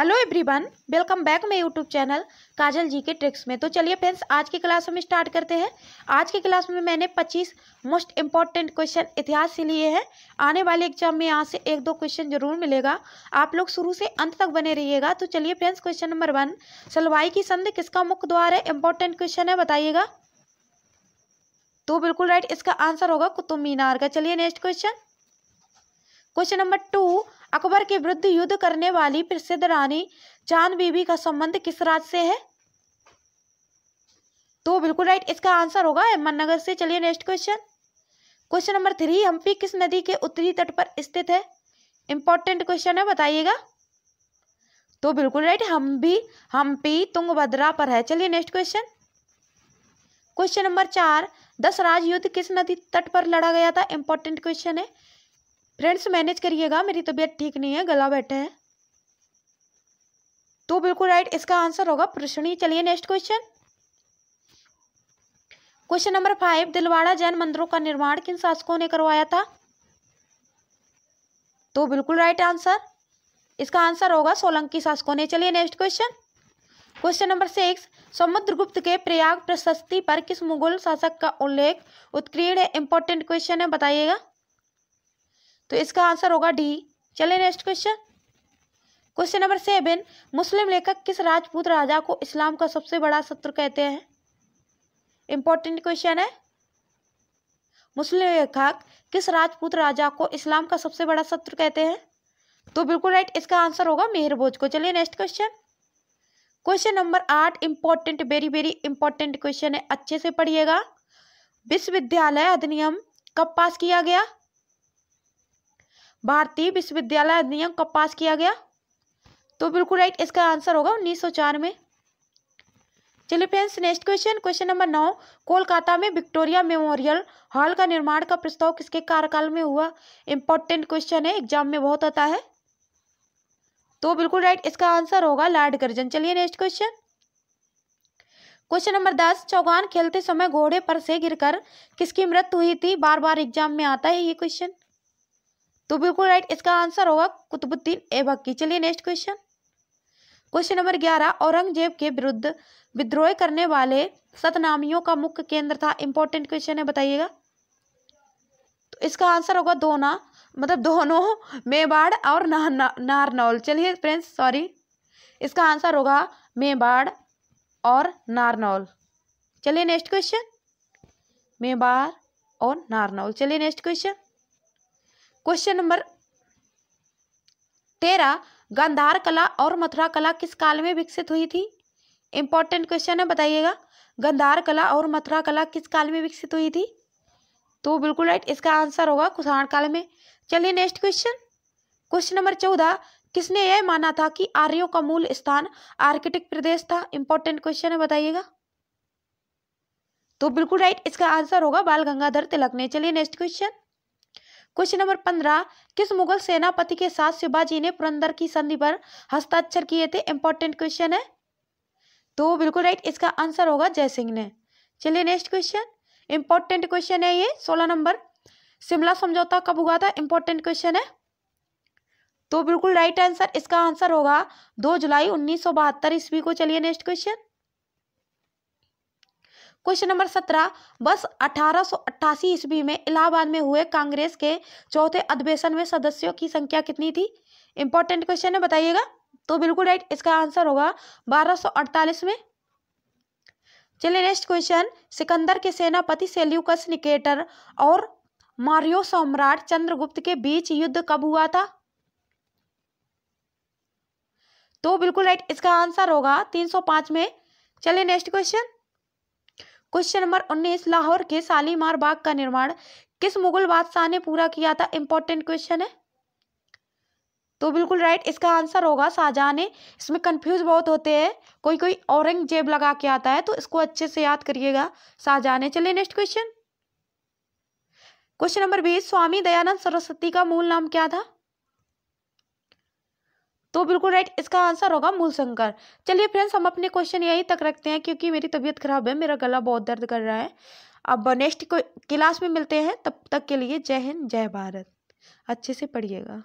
hello everyone welcome back मेरे YouTube channel Kajal ji के tricks में तो चलिए फ्रेंड्स आज की क्लास हम स्टार्ट करते हैं आज की क्लास में मैंने 25 मोस्ट इम्पॉर्टेंट क्वेश्चन इतिहास से लिए हैं आने वाले एग्जाम में यहाँ से एक दो क्वेश्चन जरूर मिलेगा आप लोग शुरू से अंत तक बने रहिएगा तो चलिए friends question number one Salbai की संधि किसका मुख्य द्वार है इंपॉर्टेंट क्वेश्चन है बताइएगा तो बिल्कुल राइट इसका आंसर होगा कुतुब मीनार का चलिए next question question number two Akbar के विरुद्ध युद्ध करने वाली प्रसिद्ध रानी चांद बीबी का संबंध किस राज्य से है तो बिल्कुल राइट इसका आंसर होगा अहमदनगर से चलिए next question question number three Hampi किस नदी के उत्तरी तट पर स्थित है इंपॉर्टेंट क्वेश्चन है बताइएगा तो बिल्कुल राइट हम भी हम्पी तुंगभद्रा पर है चलिए नेक्स्ट क्वेश्चन क्वेश्चन नंबर चार दस राज युद्ध किस नदी तट पर लड़ा गया था इंपॉर्टेंट क्वेश्चन है फ्रेंड्स मैनेज करिएगा मेरी तबीयत ठीक नहीं है गला बैठा है तो बिल्कुल राइट इसका आंसर होगा प्रश्न ही चलिए next question question number five Dilwara Jain मंदिरों का निर्माण किन शासकों ने करवाया था तो बिल्कुल राइट आंसर इसका आंसर होगा सोलंकी शासकों ने चलिए next question question number six Samudragupta के प्रयाग प्रशस्ति पर किस मुगल शासक का उल्लेख उत्कीर्ण इंपॉर्टेंट क्वेश्चन है बताइएगा तो इसका आंसर होगा डी चले next question question number seven Muslim लेखक किस राजपूत राजा को इस्लाम का सबसे बड़ा शत्रु कहते हैं इंपॉर्टेंट क्वेश्चन है मुस्लिम लेखक किस राजपूत राजा को इस्लाम का सबसे बड़ा शत्रु कहते हैं तो बिल्कुल राइट इसका आंसर होगा मेहरबोज को चलिए नेक्स्ट क्वेश्चन क्वेश्चन नंबर आठ important very very important question है अच्छे से पढ़िएगा विश्वविद्यालय अधिनियम कब पास किया गया भारतीय विश्वविद्यालय अधिनियम कब पास किया गया तो बिल्कुल राइट इसका आंसर होगा 1904 में चलिए friends next question question number नौ कोलकाता में विक्टोरिया मेमोरियल हॉल का निर्माण का प्रस्ताव किसके कार्यकाल में हुआ इंपॉर्टेंट क्वेश्चन है एग्जाम में बहुत आता है तो बिल्कुल राइट इसका आंसर होगा लार्ड गर्जन चलिए नेक्स्ट क्वेश्चन क्वेश्चन नंबर दस चौगान खेलते समय घोड़े पर से गिरकर किसकी मृत्यु हुई थी बार बार एग्जाम में आता है ये क्वेश्चन तो बिल्कुल राइट इसका आंसर होगा कुतुबुद्दीन की चलिए नेक्स्ट क्वेश्चन क्वेश्चन नंबर ग्यारह औरंगजेब के विरुद्ध विद्रोह करने वाले सतनामियों का मुख्य केंद्र था इंपॉर्टेंट क्वेश्चन है बताइएगा तो इसका आंसर होगा दोना मतलब दोनों मेवाड़ और नारनौल चलिए फ्रेंड्स सॉरी इसका आंसर होगा मेवाड़ और नारनौल चलिए नेक्स्ट क्वेश्चन मेवाड़ और नारनौल चलिए नेक्स्ट क्वेश्चन क्वेश्चन नंबर तेरह गंधार कला और मथुरा कला किस काल में विकसित हुई थी इंपॉर्टेंट क्वेश्चन है बताइएगा गंधार कला और मथुरा कला किस काल में विकसित हुई थी तो बिल्कुल राइट इसका आंसर होगा कुषाण काल में चलिए नेक्स्ट क्वेश्चन क्वेश्चन नंबर चौदह किसने यह माना था कि आर्यों का मूल स्थान आर्किटिक प्रदेश था इंपॉर्टेंट क्वेश्चन है बताइएगा तो बिल्कुल राइट इसका आंसर होगा बाल गंगाधर तिलक ने चलिए नेक्स्ट क्वेश्चन क्वेश्चन नंबर पंद्रह किस मुगल सेनापति के साथ शिवाजी ने पुरंदर की संधि पर हस्ताक्षर किए थे इंपॉर्टेंट क्वेश्चन है तो बिल्कुल राइट इसका आंसर होगा जयसिंह ने चलिए नेक्स्ट क्वेश्चन इंपॉर्टेंट क्वेश्चन है ये सोलह नंबर शिमला समझौता कब हुआ था इंपॉर्टेंट क्वेश्चन है तो बिल्कुल राइट आंसर इसका आंसर होगा दो जुलाई उन्नीस सौ बहत्तर ईस्वी को चलिए नेक्स्ट क्वेश्चन क्वेश्चन नंबर सत्रह बस अठारह ईस्वी में इलाहाबाद में हुए कांग्रेस के चौथे अधिवेशन में सदस्यों की संख्या कितनी थी इंपॉर्टेंट क्वेश्चन है बताइएगा तो बिल्कुल राइट इसका आंसर होगा 1248 में चलिए नेक्स्ट क्वेश्चन सिकंदर के सेनापति सेल्यूकस निकेटर और मारियो सम्राट चंद्रगुप्त के बीच युद्ध कब हुआ था तो बिल्कुल राइट इसका आंसर होगा 305 में चलिए नेक्स्ट क्वेश्चन क्वेश्चन नंबर उन्नीस लाहौर के शालीमार बाग का निर्माण किस मुगल बादशाह ने पूरा किया था इंपॉर्टेंट क्वेश्चन है तो बिल्कुल राइट इसका आंसर होगा शाहजहा ने इसमें कंफ्यूज बहुत होते हैं कोई कोई औरंगजेब लगा के आता है तो इसको अच्छे से याद करिएगा शाहजहाँ ने चलिए नेक्स्ट क्वेश्चन क्वेश्चन नंबर बीस स्वामी दयानंद सरस्वती का मूल नाम क्या था तो बिल्कुल राइट इसका आंसर होगा मूलशंकर चलिए फ्रेंड्स हम अपने क्वेश्चन यहीं तक रखते हैं क्योंकि मेरी तबीयत खराब है मेरा गला बहुत दर्द कर रहा है अब नेक्स्ट क्लास में मिलते हैं तब तक के लिए जय हिंद जय भारत अच्छे से पढ़िएगा